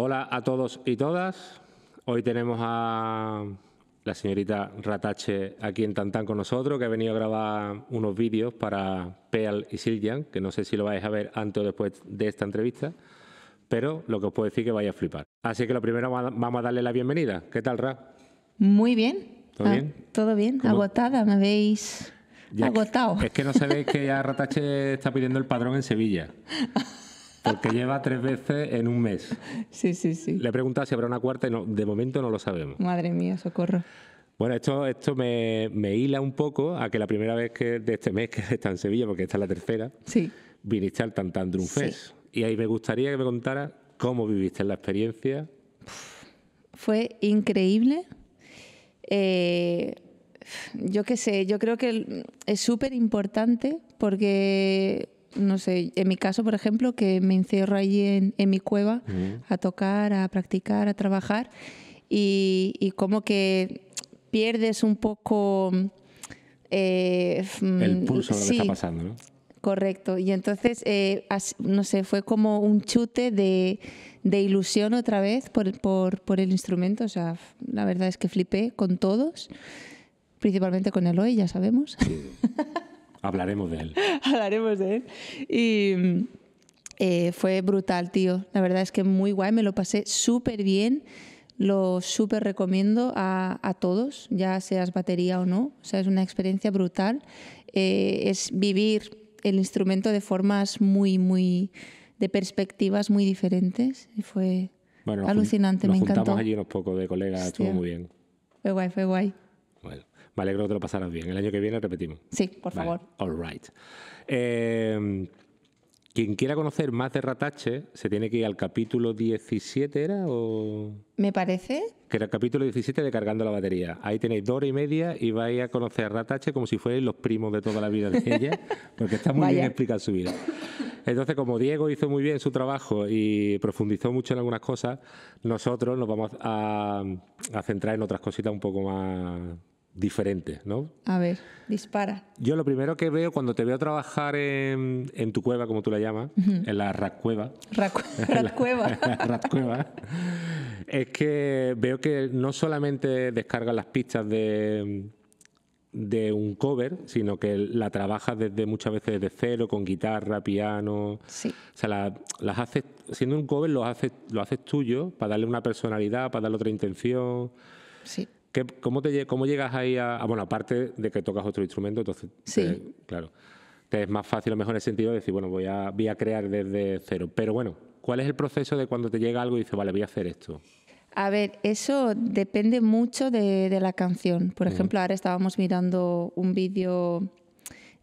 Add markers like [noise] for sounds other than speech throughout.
Hola a todos y todas. Hoy tenemos a la señorita Ratache aquí en Tantán con nosotros, que ha venido a grabar unos vídeos para Peal y Siljan, que no sé si lo vais a ver antes o después de esta entrevista, pero lo que os puedo decir es que vais a flipar. Así que lo primero vamos a darle la bienvenida. ¿Qué tal, Ra? Muy bien. ¿Todo ah, bien? Todo bien, agotada, me veis agotado. Es que no sabéis que ya Ratache está pidiendo el padrón en Sevilla. [laughs] Porque lleva tres veces en un mes. [laughs] Sí, sí, sí. Le he preguntado si habrá una cuarta y de momento no lo sabemos. Madre mía, socorro. Bueno, esto, esto me, hila un poco a que la primera vez que de este mes que está en Sevilla, porque esta es la tercera, sí. viniste al Tantandrum sí. Y ahí me gustaría que me contara cómo viviste la experiencia. Fue increíble. Eh, yo qué sé, yo creo que es súper importante porque no sé, en mi caso, por ejemplo, que me encierro allí en, mi cueva a tocar, a practicar, a trabajar y, como que pierdes un poco... Eh, mm, el pulso de lo que está pasando, ¿no? Correcto. Y entonces, eh, no sé, fue como un chute de, ilusión otra vez por, por, el instrumento. O sea, la verdad es que flipé con todos, principalmente con Eloy, ya sabemos. [laughs] Hablaremos de él. [laughs] Hablaremos de él. Y eh, fue brutal, tío. La verdad es que muy guay, me lo pasé súper bien. Lo súper recomiendo a, a, todos, ya seas batería o no. O sea, es una experiencia brutal. Eh, es vivir el instrumento de formas muy, muy, de perspectivas muy diferentes. Y fue alucinante, me encantó. Nos juntamos allí unos pocos de colegas, estuvo muy bien. Fue guay, fue guay. Me alegro que te lo pasaras bien. El año que viene repetimos. Sí, por favor. All right. Em, quien quiera conocer más de Ratache se tiene que ir al capítulo 17, ¿era? Me parece. Que era el capítulo 17 de Cargando la Batería. Ahí tenéis dos horas y media y vais a conocer a Ratache como si fuerais los primos de toda la vida de ella, [laughs] porque está muy bien explicada su vida. Entonces, como Diego hizo muy bien su trabajo y profundizó mucho en algunas cosas, nosotros nos vamos a centrar en otras cositas un poco más diferentes, ¿no? A ver, dispara. Yo lo primero que veo cuando te veo trabajar en, tu cueva, como tú la llamas, en la ratcueva. [laughs] [laughs] Ratcueva. [laughs] ratcueva. es que veo que no solamente descargas las pistas de, un cover, sino que la trabajas desde muchas veces desde cero, con guitarra, piano. Sí. O sea, las haces, siendo un cover, lo haces, lo haces tuyo para darle una personalidad, para darle otra intención. Sí cómo, te, llegas ahí a, Bueno, aparte de que tocas otro instrumento, entonces. Sí. Eh, claro. Te es más fácil, o mejor, en el sentido de decir, bueno, voy a, voy a crear desde cero. Pero bueno, ¿cuál es el proceso de cuando te llega algo y dices, vale, voy a hacer esto? A ver, eso depende mucho de, la canción. Por ejemplo, ahora estábamos mirando un vídeo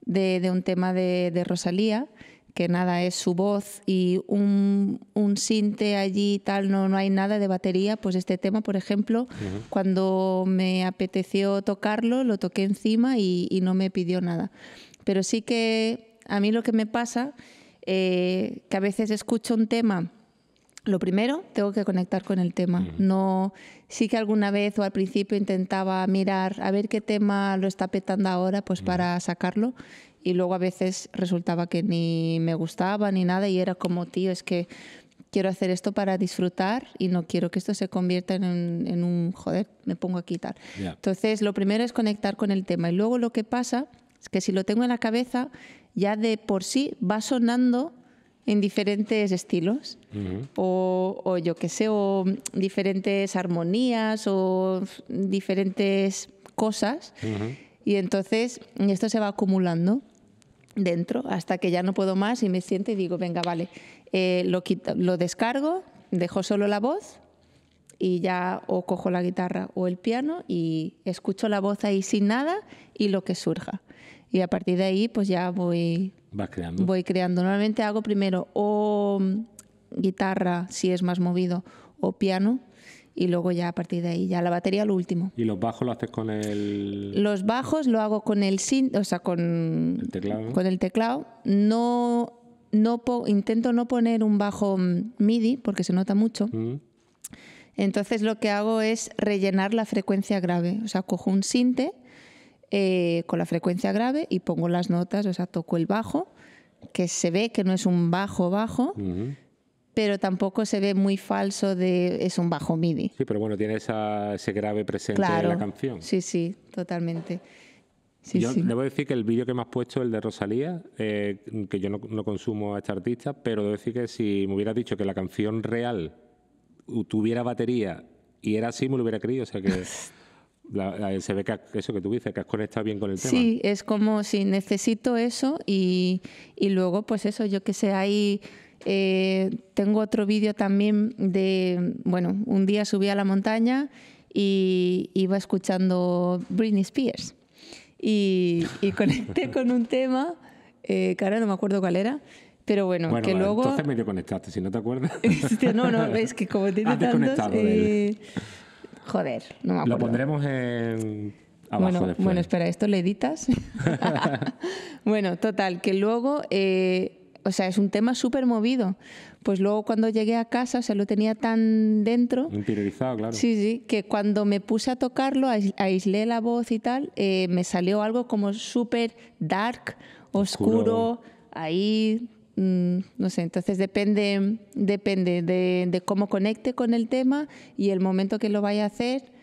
de, un tema de, de Rosalía que nada es su voz y un, un sinte allí tal, no, no hay nada de batería, pues este tema, por ejemplo, cuando me apeteció tocarlo, lo toqué encima y, y, no me pidió nada. Pero sí que a mí lo que me pasa, eh, que a veces escucho un tema, lo primero, tengo que conectar con el tema. No, sí que alguna vez o al principio intentaba mirar a ver qué tema lo está petando ahora, pues para sacarlo y luego a veces resultaba que ni me gustaba ni nada y era como, tío, es que quiero hacer esto para disfrutar y no quiero que esto se convierta en un, joder, me pongo a quitar. Entonces, lo primero es conectar con el tema y luego lo que pasa es que si lo tengo en la cabeza, ya de por sí va sonando en diferentes estilos o, yo qué sé, o diferentes armonías o diferentes cosas y entonces esto se va acumulando dentro hasta que ya no puedo más y me siento y digo, venga, vale, eh, lo, lo descargo, dejo solo la voz y ya o cojo la guitarra o el piano y escucho la voz ahí sin nada y lo que surja. Y a partir de ahí pues ya voy, voy creando. Normalmente hago primero o guitarra si es más movido o piano y luego ya a partir de ahí ya la batería lo último. ¿Y los bajos lo haces con el...? Los bajos lo hago con el o sea, con teclado. No, no intento no poner un bajo mm, MIDI porque se nota mucho. Mm. Entonces lo que hago es rellenar la frecuencia grave. O sea, cojo un sinte eh, con la frecuencia grave y pongo las notas, o sea, toco el bajo, que se ve que no es un bajo bajo pero tampoco se ve muy falso de es un bajo MIDI. Sí, pero bueno, tiene esa, ese grave presente en la canción. Sí, sí, totalmente. Sí, yo debo decir que el vídeo que me has puesto, el de Rosalía, eh, que yo no, consumo a esta artista, pero debo decir que si me hubieras dicho que la canción real tuviera batería y era así, me lo hubiera creído. O sea que [laughs] se ve que eso que tú dices, que has conectado bien con el tema. Sí, es como si necesito eso y, y luego, pues eso, yo que sé, hay... Eh, tengo otro vídeo también de, bueno, un día subí a la montaña y iba escuchando Britney Spears y, conecté [laughs] con un tema, eh, que ahora no me acuerdo cuál era, pero bueno, que vale, luego... Entonces medio conectaste, si no te acuerdas. [laughs] Este, no, no, es que como tiene tantos... Eh... Joder, no me acuerdo. Lo pondremos en... Abajo bueno, bueno, espera, ¿esto le editas? [laughs] bueno, total, que luego eh, o sea, es un tema súper movido. Pues luego cuando llegué a casa, o sea, lo tenía tan dentro. Interiorizado, claro. Sí, sí, que cuando me puse a tocarlo, aislé la voz y tal, eh, me salió algo como súper dark, oscuro, ahí, mm, no sé, entonces depende, depende de cómo conecte con el tema y el momento que lo vaya a hacer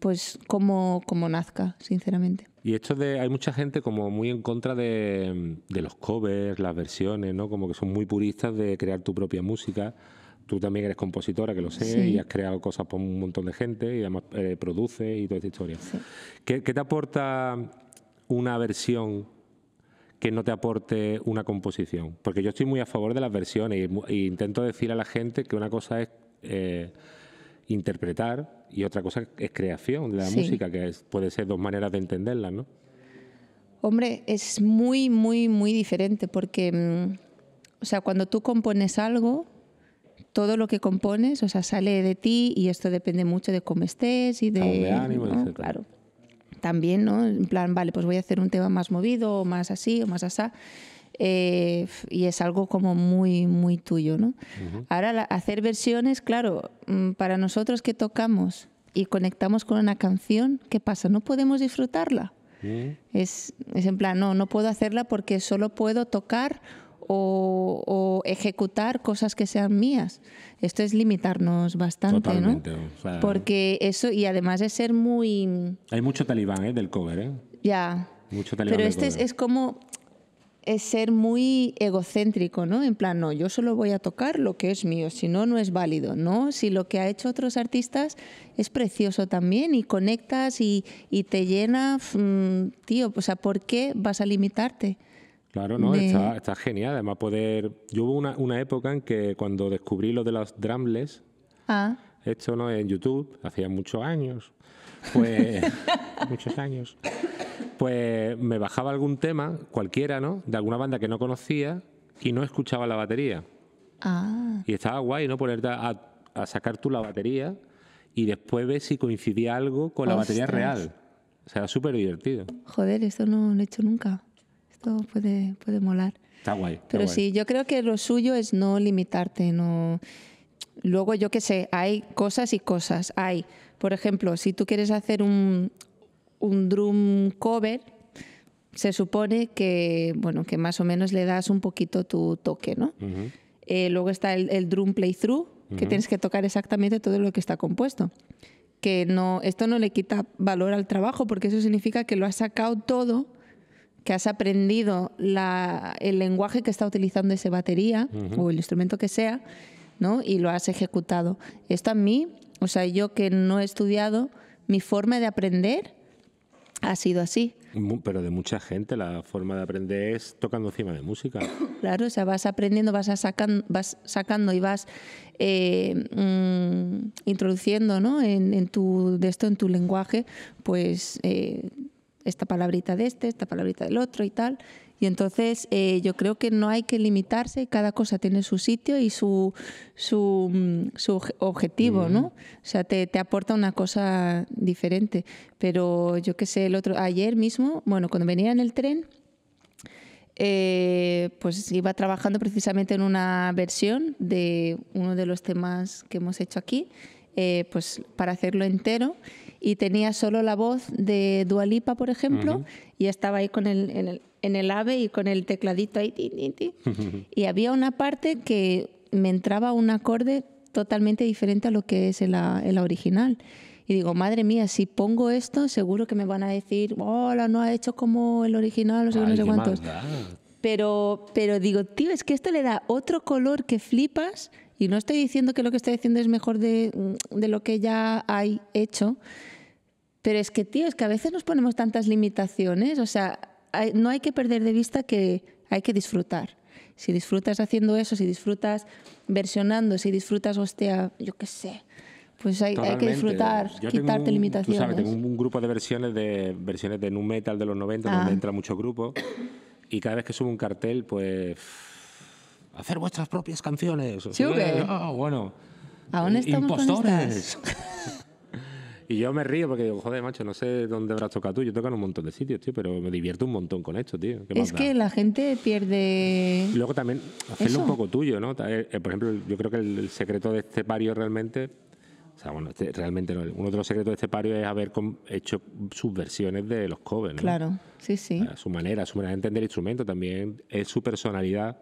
pues como, como nazca, sinceramente. Y esto de, hay mucha gente como muy en contra de, los covers, las versiones, ¿no? Como que son muy puristas de crear tu propia música tú también eres compositora, que lo sé, y has creado cosas por un montón de gente y además eh, y toda esta historia. ¿Qué, te aporta una versión que no te aporte una composición? Porque yo estoy muy a favor de las versiones e intento decir a la gente que una cosa es... Eh, interpretar y otra cosa es creación de la música, que puede ser dos maneras de entenderla, ¿no? Hombre, es muy, muy, muy diferente porque, mm, o sea, cuando tú compones algo, todo lo que compones, o sea, sale de ti y esto depende mucho de cómo estés y de... Claro. También, ¿no? En plan, vale, pues voy a hacer un tema más movido o más así o más asá. Eh, y es algo como muy, muy tuyo, ¿no? Ahora, hacer versiones, claro, mm, para nosotros que tocamos y conectamos con una canción, ¿qué pasa? ¿No podemos disfrutarla? Mm. es, es, en plan, no, no puedo hacerla porque solo puedo tocar o, ejecutar cosas que sean mías. Esto es limitarnos bastante, ¿no? O porque eso, y además de ser muy... Hay mucho talibán ¿eh? del cover, ¿eh? Ya. Mucho talibán. Pero este es, es como es ser muy egocéntrico, ¿no? En plan, no, yo solo voy a tocar lo que es mío, si no, no es válido, ¿no? Si lo que ha hecho otros artistas es precioso también y conectas y, te llena, mm, tío, pues sea, ¿por qué vas a limitarte? Claro, ¿no? Está, genial. Además, poder... Yo hubo una, época en que cuando descubrí lo de los drumless, ah. esto no en YouTube, hacía muchos años, pues [laughs] muchos años. Pues me bajaba algún tema, cualquiera, ¿no? De alguna banda que no conocía y no escuchaba la batería. Ah. Y estaba guay, ¿no? Ponerte a, sacar tú la batería y después ver si coincidía algo con la batería real. O sea, súper divertido. Joder, esto no lo he hecho nunca. Esto puede, puede molar. Está guay. Pero sí, yo creo que lo suyo es no limitarte, no... Luego, yo qué sé, hay cosas y cosas. Hay, por ejemplo, si tú quieres hacer un, un drum cover, se supone que, bueno, que más o menos le das un poquito tu toque, ¿no? Eh, luego está el, drum playthrough, que tienes que tocar exactamente todo lo que está compuesto. Que no, esto no le quita valor al trabajo, porque eso significa que lo has sacado todo, que has aprendido el lenguaje que está utilizando esa batería o el instrumento que sea, ¿no? Y lo has ejecutado. Esto a mí, o sea, yo que no he estudiado, mi forma de aprender ha sido así. Pero de mucha gente, la forma de aprender es tocando encima de música. [coughs] Claro, o sea, vas aprendiendo, vas, a vas sacando y vas eh, mm, introduciendo ¿no? en, tu, de esto, en tu lenguaje, pues eh, esta palabrita de este, esta palabrita del otro y tal. Y entonces eh, yo creo que no hay que limitarse, cada cosa tiene su sitio y su, su, mm, objetivo, ¿no? O sea, te, aporta una cosa diferente. Pero yo qué sé, el otro, ayer mismo, bueno, cuando venía en el tren, eh, pues iba trabajando precisamente en una versión de uno de los temas que hemos hecho aquí, eh, pues para hacerlo entero y tenía solo la voz de Dualipa, por ejemplo, y estaba ahí con el, en, el, en el ave y con el tecladito ahí. [laughs] Y había una parte que me entraba un acorde totalmente diferente a lo que es el la, original. Y digo, madre mía, si pongo esto, seguro que me van a decir, hola, no ha hecho como el original, no sé cuántos. Pero, pero digo, tío, es que esto le da otro color que flipas y no estoy diciendo que lo que estoy diciendo es mejor mm, de, lo que ya hay hecho, pero es que, tío, es que a veces nos ponemos tantas limitaciones, o sea, no hay que perder de vista que hay que disfrutar. Si disfrutas haciendo eso, si disfrutas versionando, si disfrutas, hostia, yo qué sé, pues hay, que disfrutar, quitarte limitaciones. Tú tengo un grupo de versiones de versiones de nu metal de los 90, donde ah. entra mucho grupo. Y cada vez que subo un cartel, pues hacer vuestras propias canciones. Sí, eh, bueno. ¿Aún eh, estamos impostores. [laughs] y yo me río porque digo, joder, macho, no sé dónde habrás tocado tú. Yo toco en un montón de sitios, tío, pero me divierto un montón con esto, tío. Es que la gente pierde. luego también, hacerlo un poco tuyo, ¿no? Eh, por ejemplo, yo creo que el secreto de este pario realmente o sea, bueno, este realmente uno de los secretos de este pario es haber hecho sus versiones de los jóvenes ¿no? Claro, sí, sí. A su manera, su manera de entender el instrumento, también es su personalidad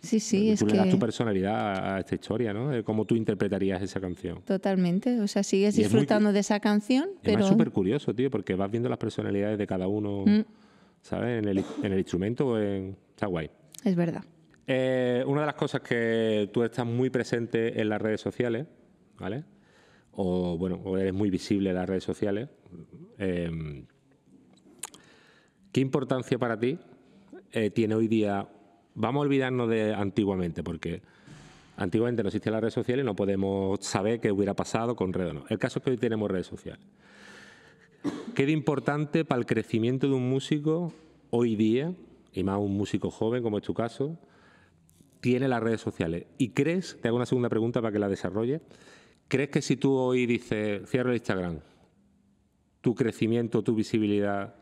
Sí, sí, tú es le das que... tu personalidad a esta historia, ¿no? cómo tú interpretarías esa canción. Totalmente, o sea, sigues disfrutando de esa canción, pero... Es súper curioso, tío, porque vas viendo las personalidades de cada uno, mm. ¿sabes? En el, instrumento, en... está guay. Es verdad. Eh, una de las cosas que tú estás muy presente en las redes sociales, ¿vale? O, bueno, o eres muy visible en las redes sociales. Em, ¿Qué importancia para ti eh, tiene hoy día vamos a olvidarnos de antiguamente, porque antiguamente no existían las redes sociales y no podemos saber qué hubiera pasado con redes o no. El caso es que hoy tenemos redes sociales. ¿Qué de importante para el crecimiento de un músico hoy día, y más un músico joven como es tu caso, tiene las redes sociales? ¿Y crees, te hago una segunda pregunta para que la desarrolle, crees que si tú hoy dices, cierro el Instagram, tu crecimiento, tu visibilidad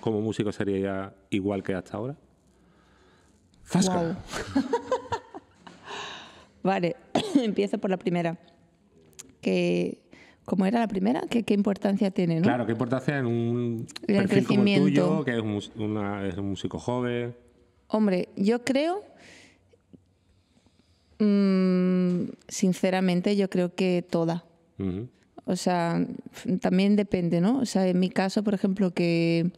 como músico sería igual que hasta ahora? Fascado. [laughs] vale, [coughs] empiezo por la primera. Que ¿Cómo era la primera? ¿Qué, importancia tiene? Claro, qué importancia en un perfil crecimiento. tuyo, que es un, músico joven. Hombre, yo creo, mm, sinceramente, yo creo que toda. O sea, también depende, ¿no? O sea, en mi caso, por ejemplo, que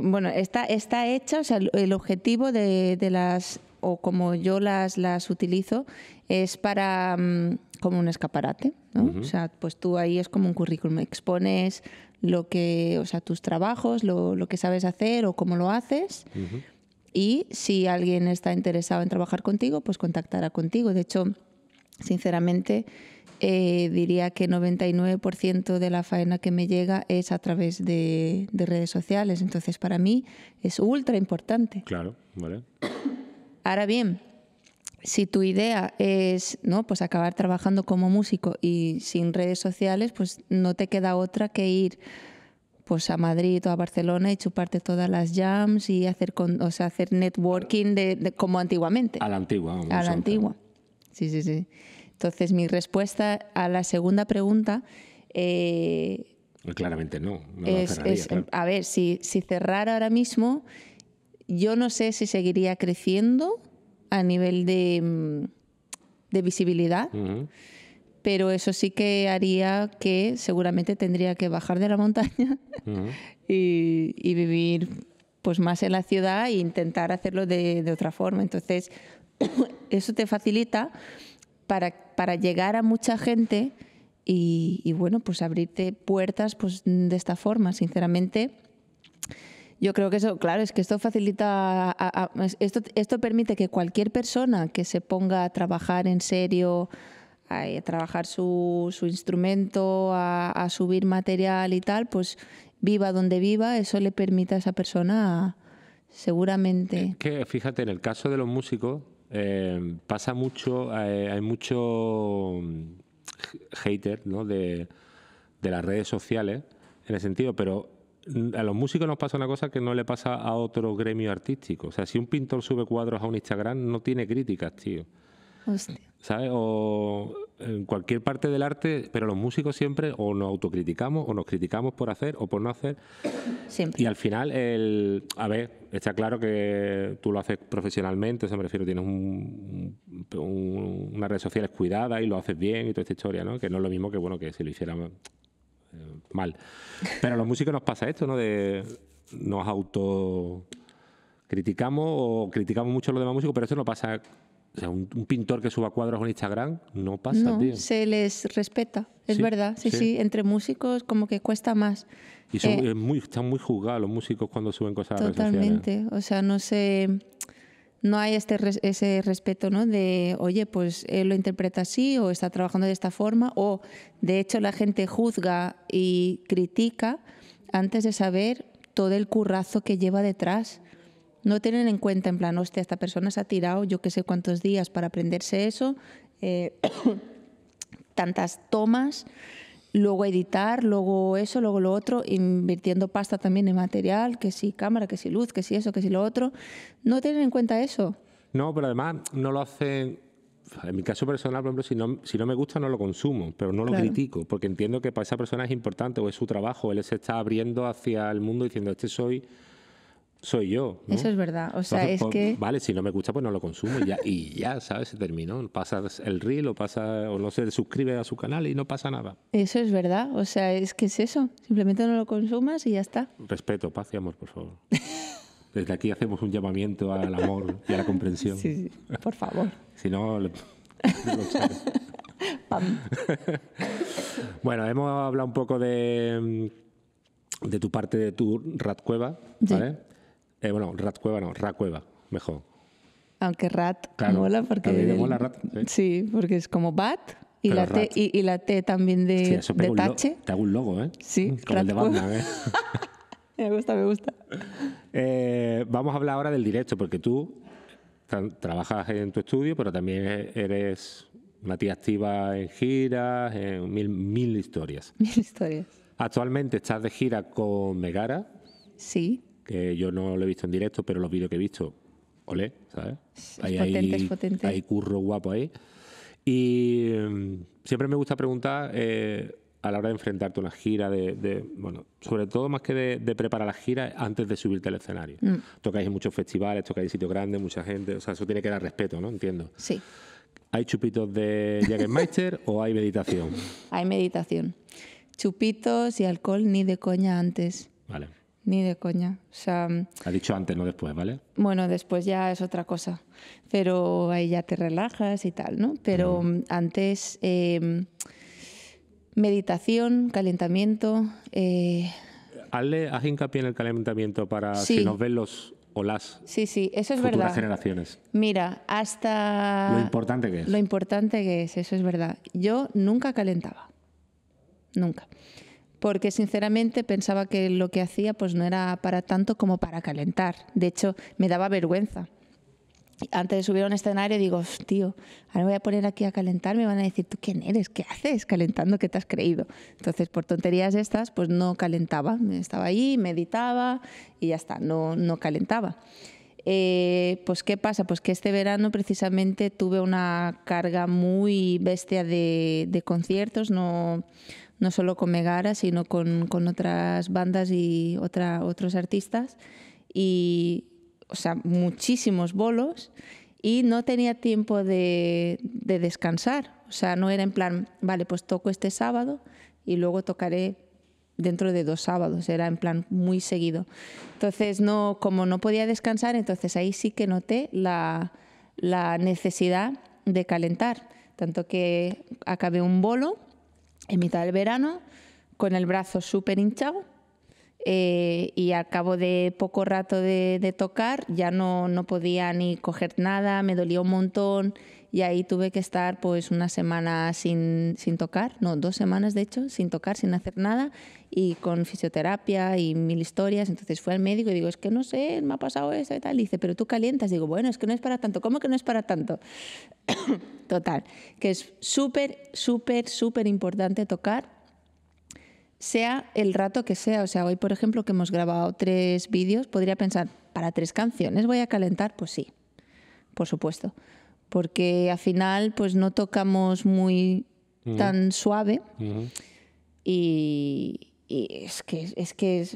bueno, está, está hecha, o sea, el objetivo de, las, o como yo las, las utilizo, es para mm, como un escaparate, ¿no? O sea, pues tú ahí es como un currículum, expones lo que, o sea, tus trabajos, lo, que sabes hacer o cómo lo haces. Y si alguien está interesado en trabajar contigo, pues contactará contigo. De hecho, sinceramente, eh, diría que 99% de la faena que me llega es a través de, redes sociales. Entonces, para mí es ultra importante. Claro, vale. Ahora bien, si tu idea es no pues acabar trabajando como músico y sin redes sociales pues no te queda otra que ir pues a Madrid o a Barcelona y chuparte todas las jams y hacer con, o sea, hacer networking de, como antiguamente a la antigua a la antigua sí sí sí entonces, mi respuesta a la segunda pregunta... Eh, Claramente no. A ver, si, si cerrara ahora mismo, yo no sé si seguiría creciendo a nivel de, mm, visibilidad. pero eso sí que haría que seguramente tendría que bajar de la montaña [laughs] y, vivir pues más en la ciudad e intentar hacerlo de, de otra forma. Entonces, [coughs] eso te facilita para que para llegar a mucha gente y, bueno, pues abrirte puertas pues, de esta forma, sinceramente. Yo creo que eso, claro, es que esto facilita, esto, permite que cualquier persona que se ponga a trabajar en serio, a, trabajar su, instrumento, a, subir material y tal, pues viva donde viva, eso le permite a esa persona seguramente. que fíjate, en el caso de los músicos, eh, pasa mucho, eh, hay mucho mm, haters de, de, las redes sociales en el sentido, pero mm, a los músicos nos pasa una cosa que no le pasa a otro gremio artístico. O sea, si un pintor sube cuadros a un Instagram, no tiene críticas, tío. Hostia. ¿Sabes? O en cualquier parte del arte, pero los músicos siempre o nos autocriticamos o nos criticamos por hacer o por no hacer. Siempre. Y al final, el, a ver, está claro que tú lo haces profesionalmente, o sea, me refiero, tienes un, unas redes sociales cuidadas y lo haces bien y toda esta historia, ¿no? Que no es lo mismo que, bueno, que si lo hiciéramos eh, mal. Pero a los músicos nos pasa esto, ¿no? De nos autocriticamos o criticamos mucho a los demás músicos, pero eso no pasa o sea, un, pintor que suba cuadros en Instagram no pasa, no, Se les respeta, es verdad. Sí, sí, entre músicos como que cuesta más. Y eh, muy, están muy juzgados los músicos cuando suben cosas Totalmente, a o sea, no No hay este ese respeto, ¿no? De, oye, pues él eh, lo interpreta así o está trabajando de esta forma o, de hecho, la gente juzga y critica antes de saber todo el currazo que lleva detrás no tienen en cuenta en plan, hostia, esta persona se ha tirado yo que sé cuántos días para aprenderse eso, eh, [coughs] tantas tomas, luego editar, luego eso, luego lo otro, invirtiendo pasta también en material, que si cámara, que si luz, que si eso, que si lo otro. No tienen en cuenta eso. No, pero además no lo hacen en mi caso personal, por ejemplo, si no, me gusta, no lo consumo, pero no lo critico, porque entiendo que para esa persona es importante o es su trabajo, él se está abriendo hacia el mundo diciendo, este soy soy yo. Eso es verdad. O sea, es pues, que. Vale, si no me gusta, pues no lo consumo y ya, y ya ¿sabes? Se terminó. Pasas el reel o pasa, o no se suscribe a su canal y no pasa nada. Eso es verdad. O sea, es que es eso. Simplemente no lo consumas y ya está. Respeto, paz y amor, por favor. [laughs] Desde aquí hacemos un llamamiento al amor y a la comprensión. Sí, Por favor. si no, [laughs] [laughs] bueno, hemos hablado un poco de, de tu parte de tu rat cueva, ¿vale? Eh, bueno, Rat Cueva no, Rat Cueva, mejor. Aunque Rat claro, mola porque... mola Rat. Sí, porque es como Bat y, la t, y, la también de, de tache. te hago un logo, ¿eh? Sí, Como el ¿eh? [laughs] me gusta, me gusta. Eh, vamos a hablar ahora del directo, porque tú trabajas en tu estudio, pero también eres una tía activa en giras, en mil, mil historias. Mil historias. Actualmente estás de gira con Megara. Sí que yo no lo he visto en directo, pero los vídeos que he visto, olé, ¿sabes? Es hay, potente, es potente. Hay curro guapo ahí. Y mm, siempre me gusta preguntar eh, a la hora de enfrentarte a una gira, de, bueno, sobre todo más que de, preparar la gira antes de subirte al escenario. Mm. Tocáis en muchos festivales, tocáis en sitios grandes, mucha gente, o sea, eso tiene que dar respeto, ¿no? Entiendo. Sí. ¿Hay chupitos de Jägermeister [laughs] o hay meditación? Hay meditación. Chupitos y alcohol ni de coña antes. Vale. Ni de coña. O sea, mm, ha dicho antes, no después, ¿vale? Bueno, después ya es otra cosa. Pero ahí ya te relajas y tal, ¿no? Pero mm, antes, eh, meditación, calentamiento. Hazle, eh, haz hincapié en el calentamiento para que si nos ven los o las sí, sí, eso es verdad. generaciones. Mira, hasta... Lo importante que es. Lo importante que es, eso es verdad. Yo nunca calentaba. Nunca porque sinceramente pensaba que lo que hacía pues no era para tanto como para calentar. De hecho, me daba vergüenza. Antes de subir a un escenario digo, tío, ahora me voy a poner aquí a calentar, me van a decir, ¿tú quién eres? ¿Qué haces calentando? ¿Qué te has creído? Entonces, por tonterías estas, pues no calentaba. Estaba ahí, meditaba y ya está, no, calentaba. Eh, pues ¿qué pasa? Pues que este verano precisamente tuve una carga muy bestia de, de conciertos, no no solo con Megara, sino con, otras bandas y otra, otros artistas. Y, o sea, muchísimos bolos y no tenía tiempo de, descansar. O sea, no era en plan, vale, pues toco este sábado y luego tocaré dentro de dos sábados, era en plan muy seguido. Entonces, no, como no podía descansar, entonces ahí sí que noté la, la necesidad de calentar, tanto que acabé un bolo en mitad del verano, con el brazo súper hinchado. Eh, y al cabo de poco rato de, tocar ya no, no podía ni coger nada, me dolía un montón, y ahí tuve que estar pues una semana sin, tocar, no, dos semanas de hecho, sin tocar, sin hacer nada y con fisioterapia y mil historias. Entonces fui al médico y digo, es que no sé, me ha pasado esto y tal. Y dice, pero tú calientas. Digo, bueno, es que no es para tanto. ¿Cómo que no es para tanto? [coughs] Total, que es súper, súper, súper importante tocar sea el rato que sea. O sea, hoy, por ejemplo, que hemos grabado tres vídeos, podría pensar, para tres canciones voy a calentar, pues sí, por supuesto porque al final pues no tocamos muy tan suave y, es que, es que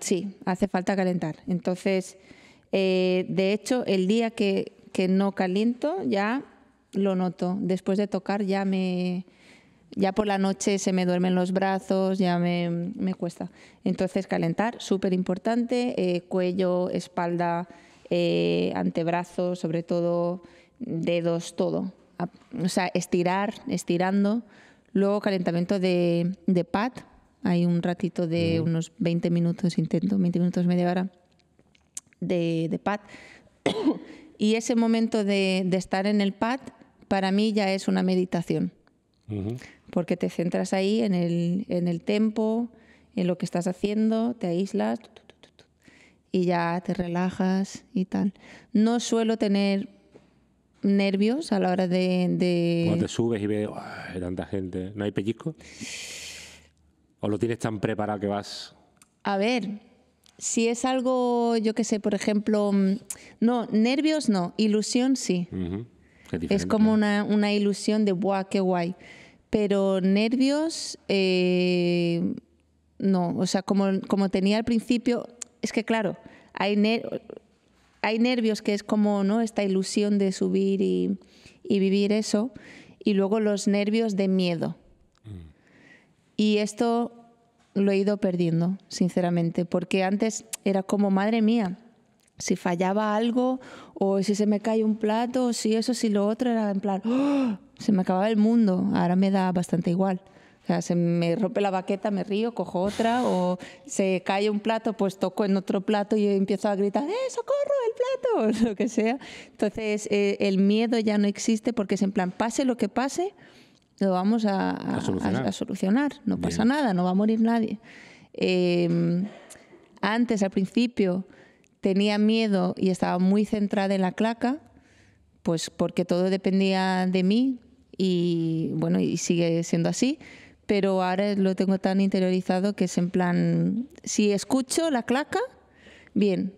sí, hace falta calentar. Entonces, eh, de hecho, el día que, no caliento ya lo noto. Después de tocar ya me, ya por la noche se me duermen los brazos, ya me, cuesta. Entonces calentar, súper importante, eh, cuello, espalda, eh, antebrazos, sobre todo dedos, todo. O sea, estirar, estirando. Luego calentamiento de, de pad. Hay un ratito de unos 20 minutos, intento, 20 minutos, media hora de, de pad. [coughs] y ese momento de, estar en el pad, para mí ya es una meditación. Porque te centras ahí en el, en el tempo, en lo que estás haciendo, te aíslas y ya te relajas y tal. No suelo tener nervios a la hora de... Cuando te subes y ves tanta gente, ¿no hay pellizco? ¿O lo tienes tan preparado que vas...? A ver, si es algo, yo qué sé, por ejemplo... Mm, no, nervios no, ilusión sí. Es como una, ilusión de, ¡buah, qué guay! Pero nervios, eh, no. O sea, como, como tenía al principio, es que claro, hay hay nervios que es como no esta ilusión de subir y, vivir eso, y luego los nervios de miedo. Mm. Y esto lo he ido perdiendo, sinceramente, porque antes era como, madre mía, si fallaba algo o si se me cae un plato, o si eso, si lo otro, era en plan, ¡Oh!, se me acababa el mundo, ahora me da bastante igual sea, se me rompe la baqueta, me río, cojo otra, o se cae un plato, pues toco en otro plato y empiezo a gritar, ¡eh, socorro, el plato! O [laughs] lo que sea. Entonces, eh, el miedo ya no existe porque es en plan, pase lo que pase, lo vamos a, a, solucionar. No pasa nada, no va a morir nadie. Em, antes, al principio, tenía miedo y estaba muy centrada en la claca, pues porque todo dependía de mí y bueno, y sigue siendo así pero ahora lo tengo tan interiorizado que es en plan, si escucho la claca, bien.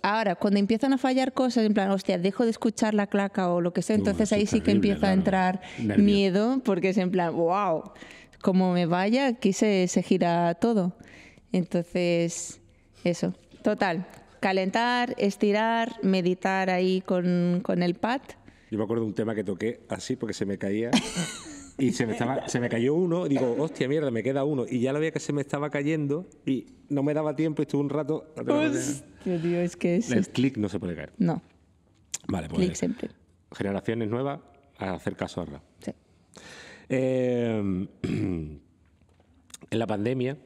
ahora, cuando empiezan a fallar cosas, en plan, hostia, dejo de escuchar la claca o lo que sea, entonces ahí sí que empieza a entrar miedo, porque es en plan, wow, como me vaya, aquí se, se gira todo. Entonces, eso. Total, calentar, estirar, meditar ahí con, con el pad. Yo me acuerdo de un tema que toqué así porque se me caía [laughs] y se me, se me cayó uno, digo, hostia mierda, me queda uno. Y ya lo veía que se me estaba cayendo y no me daba tiempo y estuve un rato. que El clic no se puede caer. No. Vale, pues. Clic siempre. Generaciones nuevas, a hacer caso a Sí. Em, [clears throat] en la pandemia,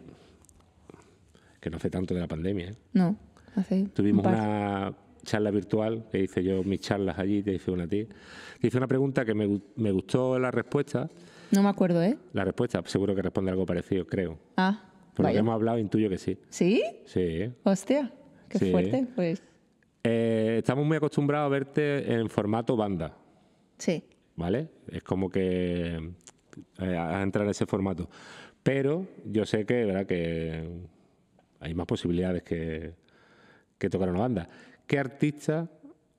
que no hace tanto de la pandemia. ¿eh? No, hace. Tuvimos una charla virtual, que hice yo mis charlas allí, te hice una a ti. Te hice una pregunta que me, me gustó la respuesta. No me acuerdo, ¿eh? La respuesta, seguro que responde algo parecido, creo. Ah. Por lo que hemos hablado, intuyo que sí. ¿Sí? Sí. Hostia, qué fuerte, pues. Eh, estamos muy acostumbrados a verte en formato banda. Sí. ¿Vale? Es como que eh, a entrar en ese formato. Pero yo sé que, ¿verdad? que hay más posibilidades que, que tocar una banda. ¿Qué artista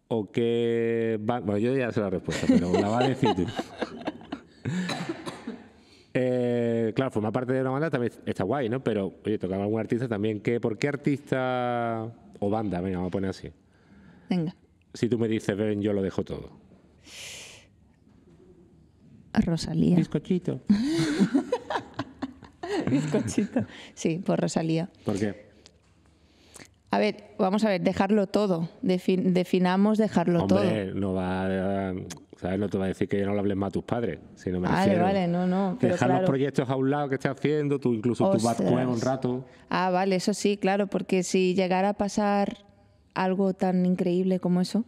o qué... banda? Bueno, yo ya sé la respuesta, pero la va a [laughs] eh, claro, formar parte de una banda también está guay, ¿no? Pero, oye, tocaba algún artista también. ¿Qué, ¿Por qué artista o banda? Venga, vamos a poner así. Venga. Si tú me dices, ven, yo lo dejo todo. Rosalía. Bizcochito. [laughs] Bizcochito. Sí, por Rosalía. ¿Por qué? A ver, vamos a ver, dejarlo todo. definamos dejarlo Hombre, todo. No va ¿sabes? No te va a decir que ya no lo hables más a tus padres, si no me vale, no, no. Dejar los proyectos a un lado que estés haciendo, tú incluso tu un rato. Ah, vale, eso sí, claro, porque si llegara a pasar algo tan increíble como eso,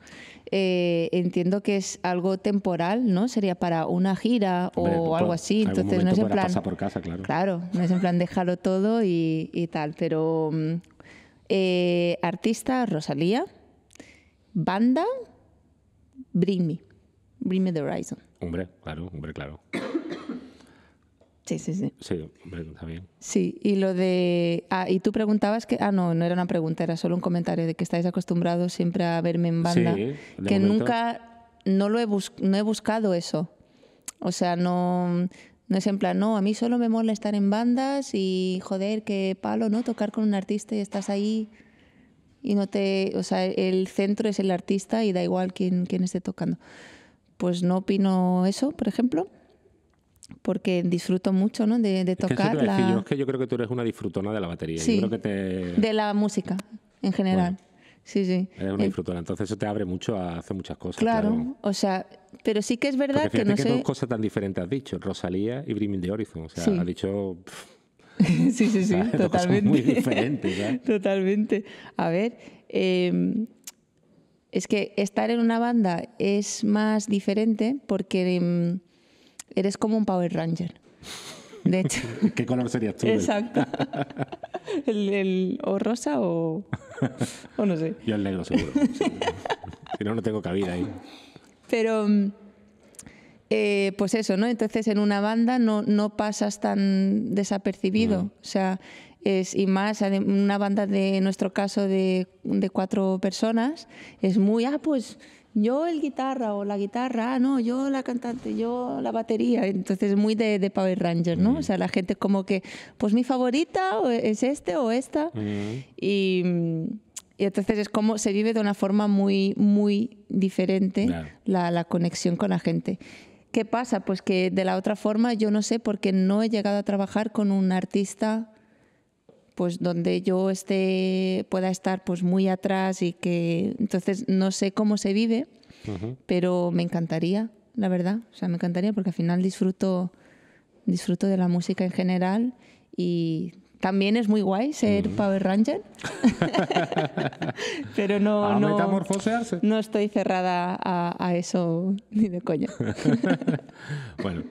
eh, entiendo que es algo temporal, ¿no? Sería para una gira o pues, algo pues, así. Entonces no es en plan. Por casa, claro. claro. no es en plan dejarlo todo y tal, pero mm, eh, artista, Rosalía. Banda, Bring Me. Bring Me the Horizon. Hombre, claro, hombre, claro. Sí, sí, sí. Sí, está bien. Sí, y lo de. Ah, y tú preguntabas que. Ah, no, no era una pregunta, era solo un comentario de que estáis acostumbrados siempre a verme en banda. que nunca. No, lo he no he buscado eso. O sea, no. No es en plan, no, a mí solo me mola estar en bandas y joder, qué palo, ¿no? Tocar con un artista y estás ahí y no te. O sea, el centro es el artista y da igual quién, quién esté tocando. Pues no opino eso, por ejemplo, porque disfruto mucho, ¿no? De, tocar. Es que, yo, es que yo creo que tú eres una disfrutona de la batería. De la música, en general sí, sí. Eres una eh, Entonces eso te abre mucho a hacer muchas cosas. Claro, o sea, pero sí que es verdad que no que sé... dos cosas tan diferentes has dicho, Rosalía y Brimming the Horizon. O sea, ha has dicho... [laughs] sí, sí, sí, [laughs] totalmente. muy diferente, [laughs] Totalmente. A ver, em, es que estar en una banda es más diferente porque em, eres como un Power Ranger. De hecho. ¿Qué color serías tú? Exacto. o rosa o, o no sé. Yo el negro, seguro. si no, no tengo cabida ahí. Pero. Mm, eh, pues eso, ¿no? Entonces en una banda no, no pasas tan desapercibido. O sea, es, y más una banda de nuestro caso de, de, cuatro personas, es muy, ah, pues yo el guitarra o la guitarra, ah, no, yo la cantante, yo la batería. Entonces, muy de, Power Rangers, ¿no? O sea, la gente como que, pues mi favorita es este o esta. y, y, entonces es como se vive de una forma muy, muy diferente la, la conexión con la gente. ¿Qué pasa? Pues que de la otra forma yo no sé porque no he llegado a trabajar con un artista pues donde yo esté, pueda estar pues muy atrás y que entonces no sé cómo se vive, pero me encantaría, la verdad, o sea, me encantaría porque al final disfruto, disfruto de la música en general y también es muy guay ser Power Ranger, [laughs] pero no, a no, no estoy cerrada a, a eso ni de coña. [laughs] bueno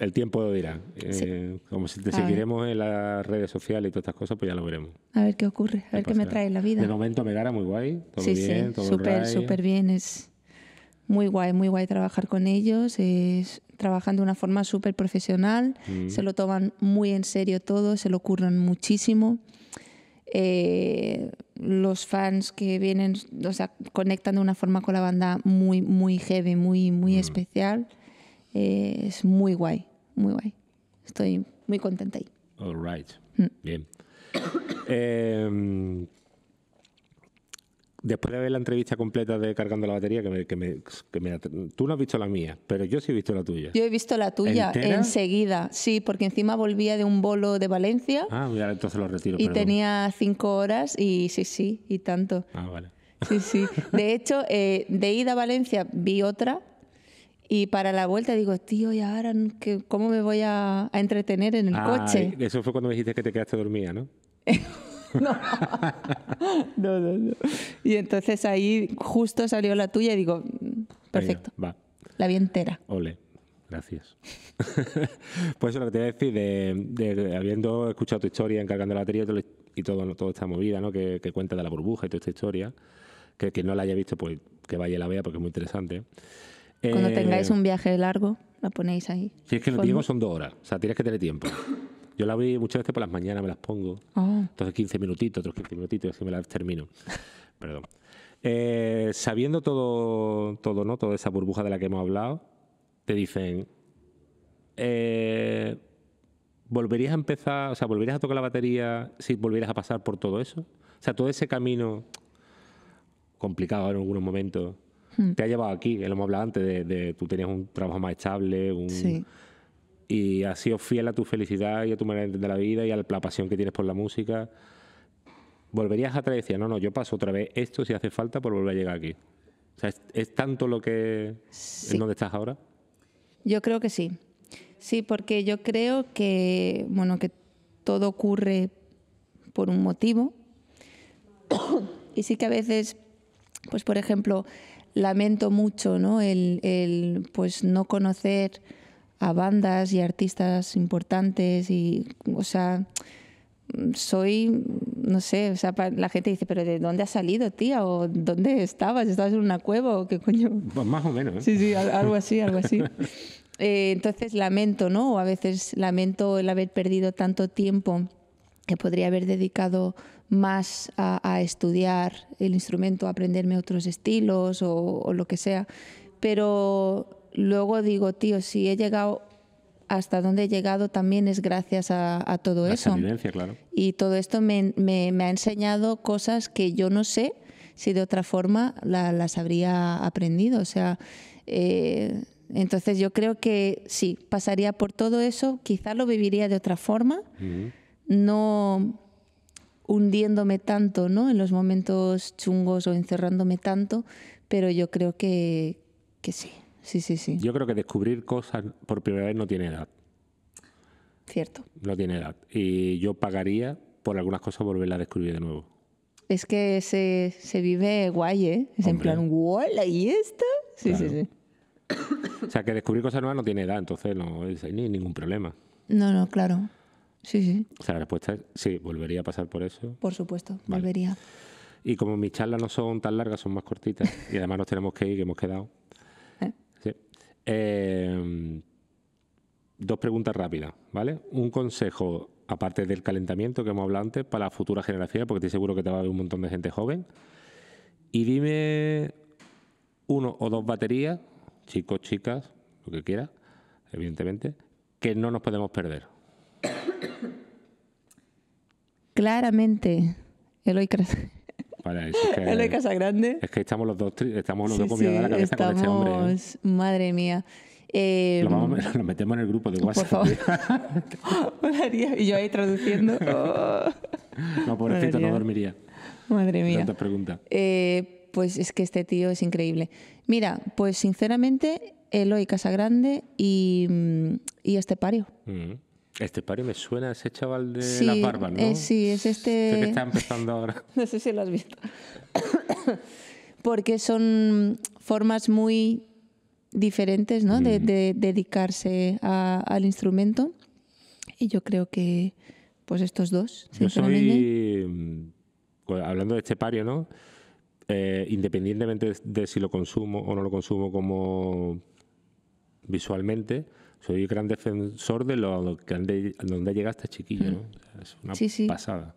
el tiempo dirá. Eh, como si te seguiremos en las redes sociales y todas estas cosas, pues ya lo veremos. A ver qué ocurre, a ver qué, me trae la vida. De momento me gara muy guay, sí, sí. súper, súper bien. Es muy guay, muy guay trabajar con ellos. Es, trabajan de una forma súper profesional, mm. se lo toman muy en serio todo, se lo curran muchísimo. Eh, los fans que vienen, o sea, conectan de una forma con la banda muy, muy heavy, muy, muy mm. especial. Eh, es muy guay muy guay. Estoy muy contenta ahí. All right. Mm. Bien. [coughs] Em, después de ver la entrevista completa de Cargando la Batería, que tú no has visto la mía, pero yo sí he visto la tuya. Yo he visto la tuya enseguida, sí, porque encima volvía de un bolo de Valencia. Ah, entonces lo retiro. Y tenía cinco horas y sí, sí, y tanto. Ah, vale. Sí, sí. De [laughs] hecho, eh, de ida a Valencia vi otra y para la vuelta digo, tío, ¿y ahora cómo me voy a, entretener en el ah, coche? Eso fue cuando me dijiste que te quedaste dormida, ¿no? [laughs] [laughs] no. no, no, Y entonces ahí justo salió la tuya y digo, mm, perfecto. va. La vi entera. Ole. Gracias. [laughs] pues eso lo que te voy a decir, de, habiendo escuchado tu historia, encargando la batería y todo, toda esta movida, ¿no? Que, que, cuenta de la burbuja y toda esta historia, que quien no la haya visto, pues que vaya y la vea porque es muy interesante. Cuando eh, tengáis un viaje largo, la ponéis ahí. Si es que no digo son dos horas, o sea, tienes que tener tiempo. Yo la vi muchas veces por las mañanas, me las pongo. Ah. Entonces 15 minutitos, otros 15 minutitos, y así me las termino. [laughs] Perdón. Eh, sabiendo todo, todo, ¿no? Toda esa burbuja de la que hemos hablado, te dicen, eh, ¿volverías a empezar, o sea, volverías a tocar la batería si volvieras a pasar por todo eso? O sea, todo ese camino complicado en algunos momentos te ha llevado aquí, lo hemos hablado antes, de, tú tenías un trabajo más estable, y has sido fiel a tu felicidad y a tu manera de entender la vida y a la pasión que tienes por la música. Volverías atrás y decías, no, no, yo paso otra vez esto si hace falta por volver a llegar aquí. O sea, ¿es, tanto lo que sí. en donde estás ahora? Yo creo que sí. Sí, porque yo creo que, bueno, que todo ocurre por un motivo. [coughs] y sí que a veces, pues por ejemplo, lamento mucho ¿no? El, pues no conocer a bandas y artistas importantes y o sea soy no sé o sea la gente dice pero de dónde has salido tía o dónde estabas estabas en una cueva o qué coño pues, más o menos ¿eh? sí sí algo así algo así [laughs] eh, entonces lamento no o a veces lamento el haber perdido tanto tiempo que podría haber dedicado más a, estudiar el instrumento, aprenderme otros estilos o, lo que sea. Pero luego digo, tío, si he llegado hasta donde he llegado también es gracias a, a todo La eso. Claro. Y todo esto me, ha enseñado cosas que yo no sé si de otra forma las habría aprendido. O sea, eh, entonces yo creo que sí, pasaría por todo eso, quizá lo viviría de otra forma. No hundiéndome tanto ¿no? en los momentos chungos o encerrándome tanto, pero yo creo que, que sí, sí, sí, sí. Yo creo que descubrir cosas por primera vez no tiene edad. Cierto. No tiene edad. Y yo pagaría por algunas cosas volverla a descubrir de nuevo. Es que se, se vive guay, ¿eh? Es en plan, Wall ¿Y esto, Sí, sí, sí. O sea, que descubrir cosas nuevas no tiene edad, entonces no es, ni ningún problema. No, no, claro. Sí, sí. O sea, la respuesta es sí, volvería a pasar por eso. Por supuesto, volvería. Y como mis charlas no son tan largas, son más cortitas, y además nos tenemos que ir, que hemos quedado. [laughs] Eh. Eh, dos preguntas rápidas, ¿vale? Un consejo, aparte del calentamiento que hemos hablado antes, para la futura generación, porque estoy seguro que te va a ver un montón de gente joven. Y dime uno o dos baterías, chicos, chicas, lo que quieras, evidentemente, que no nos podemos perder claramente [laughs] Eloy, Casagrande. Es que estamos los dos, estamos los dos la cabeza estamos, con este hombre. ¿eh? Madre mía. Eh, lo, metemos en el grupo de WhatsApp. [laughs] Hola. y yo ahí traduciendo. [laughs] No, pobrecito, no dormiría. Madre mía. preguntas. Eh, pues es que este tío es increíble. Mira, pues sinceramente, Eloy Casagrande y, mm, y este pario. Mm. Este pario me suena a ese chaval de las barbas, ¿no? Eh, sí, es este... que está empezando ahora. [laughs] no sé si lo has visto. [coughs] Porque son formas muy diferentes, ¿no? De, mm. dedicarse al instrumento. Y yo creo que, pues estos dos, Yo soy, mm, hablando de este pario, ¿no? Eh, independientemente de si lo consumo o no lo consumo como visualmente, soy gran defensor de lo que donde ha llegado este chiquillo, ¿no? es una pasada.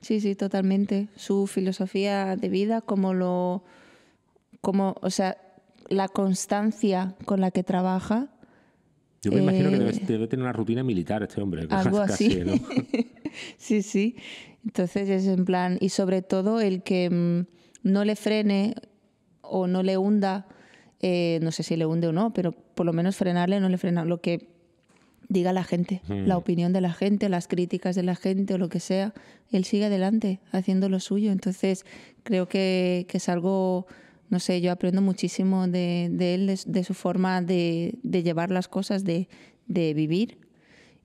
Sí, sí, totalmente. Su filosofía de vida, como lo. Como, o sea, la constancia con la que trabaja. Yo me imagino que debe, eh, tener una rutina militar este hombre. Algo así. [laughs] sí, sí. Entonces es en plan. Y sobre todo el que mm, no le frene o no le hunda eh, no sé si le hunde o no, pero por lo menos frenarle no le frena lo que diga la gente, mm. la opinión de la gente, las críticas de la gente o lo que sea. Él sigue adelante haciendo lo suyo. Entonces, creo que, es algo, no sé, yo aprendo muchísimo de, él, de, su forma de, llevar las cosas, de, vivir.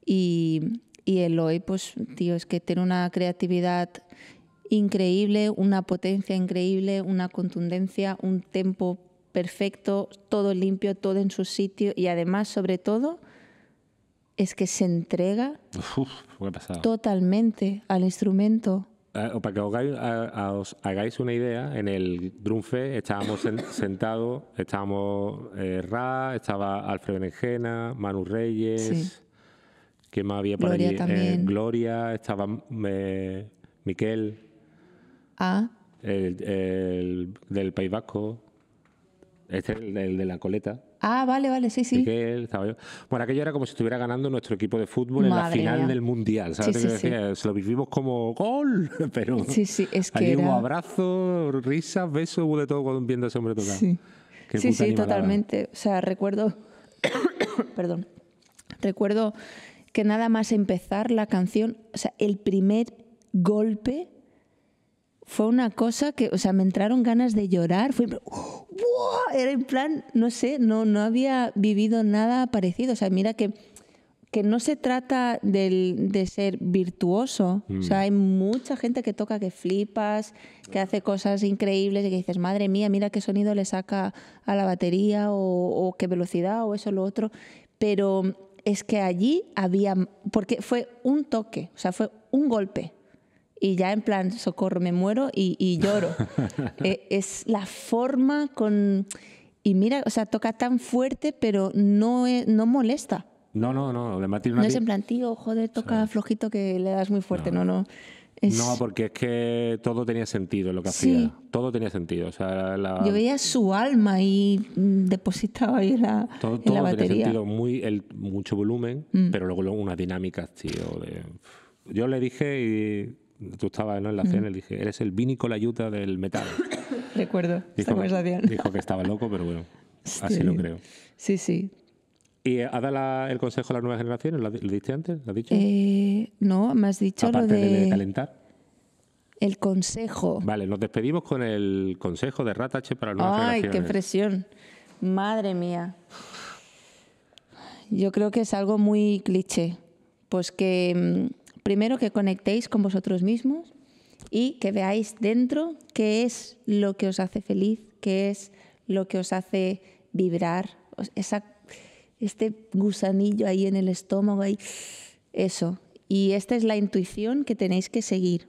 Y, y hoy pues, tío, es que tiene una creatividad increíble, una potencia increíble, una contundencia, un tempo perfecto, todo limpio, todo en su sitio y además, sobre todo, es que se entrega totalmente al instrumento. Ah, para que os hagáis, una idea, en el Drumfe estábamos [laughs] sentados, estábamos eh, Ra, estaba Alfred Benjena, Manu Reyes, que más había por Gloria eh, Gloria, estaba eh, Miquel. Ah. del País Vasco. Este es el de, la coleta. Ah, vale, vale, sí, sí. Que estaba yo. Bueno, aquello era como si estuviera ganando nuestro equipo de fútbol en la final del Mundial. ¿Sabes sí, sí, Se lo vivimos como gol, [laughs] pero. Sí, sí, es que. hubo abrazos, risas, besos, hubo de todo viendo a ese hombre tocar. Sí, sí, sí totalmente. O sea, recuerdo. [coughs] Perdón. Recuerdo que nada más empezar la canción, o sea, el primer golpe fue una cosa que, o sea, me entraron ganas de llorar. Fue, Era en plan, no sé, no, no había vivido nada parecido. O sea, mira que, que no se trata de ser virtuoso. O sea, mm. hay mucha gente que toca que flipas, que hace cosas increíbles y que dices, madre mía, mira qué sonido le saca a la batería o, o qué velocidad o eso o lo otro. Pero es que allí había, porque fue un toque, o sea, fue un golpe y ya en plan, socorro, me muero y, lloro. [laughs] Eh, es la forma con... Y mira, o sea, toca tan fuerte, pero no, e, no molesta. No, no, no. le no es en plan, tío, joder, toca flojito que le das muy fuerte. No, no. No, porque es que todo tenía sentido lo que hacía. Todo tenía sentido. O sea, Yo veía su alma ahí mm, depositaba ahí la, todo, Tenía sentido. Muy, el, mucho volumen, mm. pero luego, luego unas dinámicas, tío. De... Yo le dije y tú estabas en la mm. cena, y le dije, eres el Vinico Yuta del metal. [laughs] Recuerdo dijo, esta conversación. Dijo que estaba loco, pero bueno, así lo creo. Sí, sí. ¿Y ha dado el consejo a las nuevas generaciones? ¿Lo, diste antes? ¿Lo has dicho? Eh, no, me has dicho Aparte lo de... de calentar. El consejo. Vale, nos despedimos con el consejo de Ratache para las nuevas generaciones. ¡Ay, qué presión! Madre mía. Yo creo que es algo muy cliché. Pues que mm, primero que conectéis con vosotros mismos y que veáis dentro qué es lo que os hace feliz, qué es lo que os hace vibrar, esa, este gusanillo ahí en el estómago, ahí, eso. Y esta es la intuición que tenéis que seguir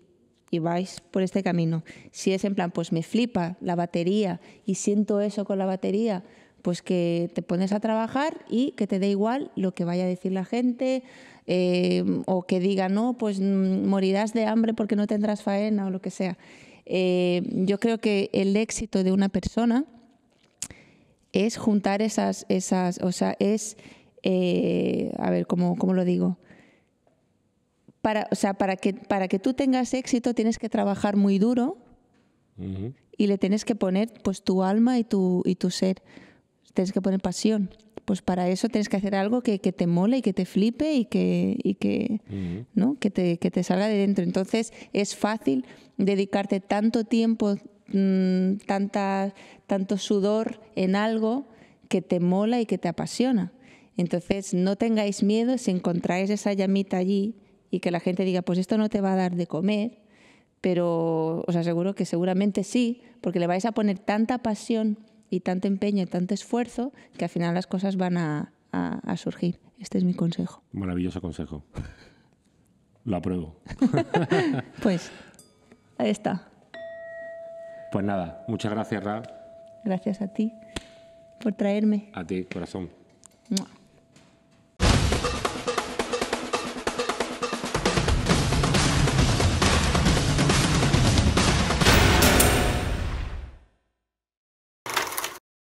y vais por este camino. Si es en plan, pues me flipa la batería y siento eso con la batería, pues que te pones a trabajar y que te dé igual lo que vaya a decir la gente, Em, o que diga, no, pues mm, morirás de hambre porque no tendrás faena o lo que sea. Eh, yo creo que el éxito de una persona es juntar esas, esas o sea, es, eh, a ver, ¿cómo, ¿cómo, lo digo? Para, o sea, para que, para que tú tengas éxito tienes que trabajar muy duro y le tienes que poner pues tu alma y tu, y tu ser, tienes que poner pasión pues para eso tienes que hacer algo que, te mole y que te flipe y que, que, ¿no? que, te, salga de dentro. Entonces es fácil dedicarte tanto tiempo, mm, tanta, tanto sudor en algo que te mola y que te apasiona. Entonces no tengáis miedo si encontráis esa llamita allí y que la gente diga, pues esto no te va a dar de comer, pero os aseguro que seguramente sí, porque le vais a poner tanta pasión y tanto empeño y tanto esfuerzo que al final las cosas van a, surgir. Este es mi consejo. Maravilloso consejo. Lo apruebo. [laughs] pues, ahí está. Pues nada, muchas gracias, Ra. Gracias a ti por traerme. A ti, corazón.